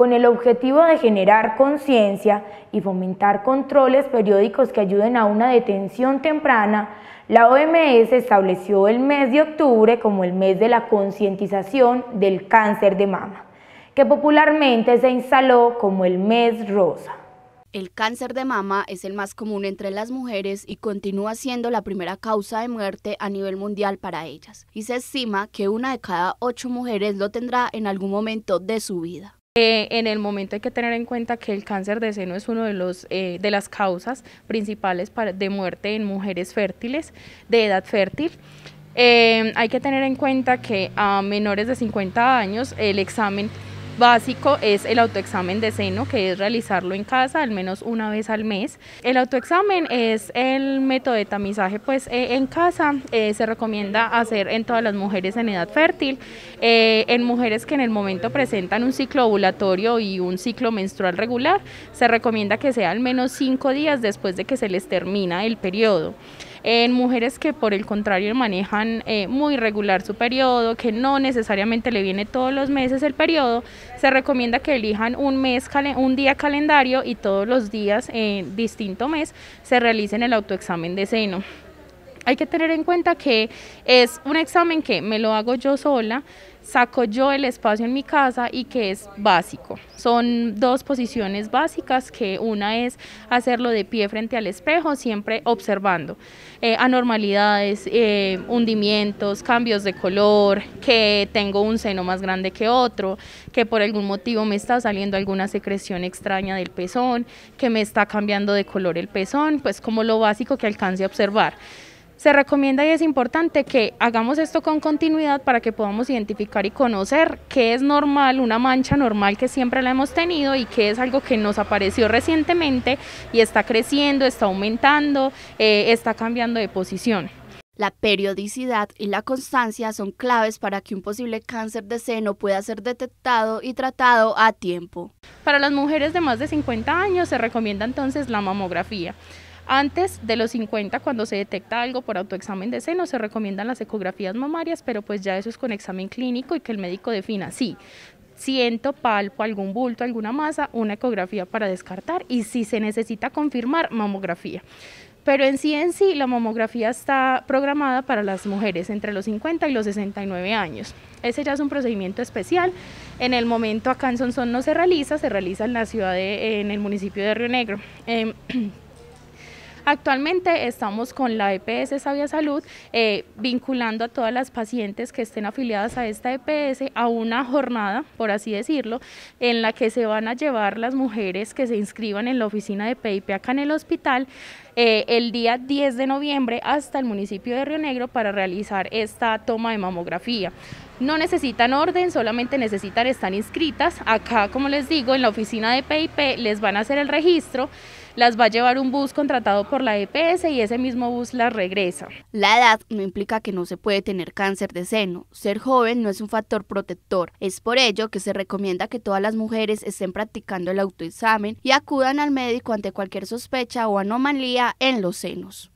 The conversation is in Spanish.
con el objetivo de generar conciencia y fomentar controles periódicos que ayuden a una detención temprana, la OMS estableció el mes de octubre como el mes de la concientización del cáncer de mama, que popularmente se instaló como el mes rosa. El cáncer de mama es el más común entre las mujeres y continúa siendo la primera causa de muerte a nivel mundial para ellas, y se estima que una de cada ocho mujeres lo tendrá en algún momento de su vida. Eh, en el momento hay que tener en cuenta que el cáncer de seno es una de, los, eh, de las causas principales de muerte en mujeres fértiles de edad fértil. Eh, hay que tener en cuenta que a menores de 50 años el examen básico es el autoexamen de seno, que es realizarlo en casa al menos una vez al mes. El autoexamen es el método de tamizaje pues, eh, en casa, eh, se recomienda hacer en todas las mujeres en edad fértil, eh, en mujeres que en el momento presentan un ciclo ovulatorio y un ciclo menstrual regular, se recomienda que sea al menos cinco días después de que se les termina el periodo en mujeres que por el contrario manejan eh, muy regular su periodo, que no necesariamente le viene todos los meses el periodo, se recomienda que elijan un, mes, un día calendario y todos los días en eh, distinto mes se realicen el autoexamen de seno. Hay que tener en cuenta que es un examen que me lo hago yo sola, saco yo el espacio en mi casa y que es básico. Son dos posiciones básicas, que una es hacerlo de pie frente al espejo, siempre observando eh, anormalidades, eh, hundimientos, cambios de color, que tengo un seno más grande que otro, que por algún motivo me está saliendo alguna secreción extraña del pezón, que me está cambiando de color el pezón, pues como lo básico que alcance a observar se recomienda y es importante que hagamos esto con continuidad para que podamos identificar y conocer qué es normal, una mancha normal que siempre la hemos tenido y qué es algo que nos apareció recientemente y está creciendo, está aumentando, eh, está cambiando de posición. La periodicidad y la constancia son claves para que un posible cáncer de seno pueda ser detectado y tratado a tiempo. Para las mujeres de más de 50 años se recomienda entonces la mamografía. Antes de los 50, cuando se detecta algo por autoexamen de seno, se recomiendan las ecografías mamarias, pero pues ya eso es con examen clínico y que el médico defina, sí, siento, palpo algún bulto, alguna masa, una ecografía para descartar y si se necesita confirmar, mamografía. Pero en sí en sí, la mamografía está programada para las mujeres entre los 50 y los 69 años. Ese ya es un procedimiento especial. En el momento acá en Sonson no se realiza, se realiza en la ciudad, en el municipio de Río Negro. Em, Actualmente estamos con la EPS Sabia Salud eh, vinculando a todas las pacientes que estén afiliadas a esta EPS a una jornada, por así decirlo, en la que se van a llevar las mujeres que se inscriban en la oficina de PIP acá en el hospital eh, el día 10 de noviembre hasta el municipio de Río Negro para realizar esta toma de mamografía. No necesitan orden, solamente necesitan estar inscritas. Acá, como les digo, en la oficina de PIP les van a hacer el registro, las va a llevar un bus contratado por la EPS y ese mismo bus las regresa. La edad no implica que no se puede tener cáncer de seno. Ser joven no es un factor protector. Es por ello que se recomienda que todas las mujeres estén practicando el autoexamen y acudan al médico ante cualquier sospecha o anomalía en los senos.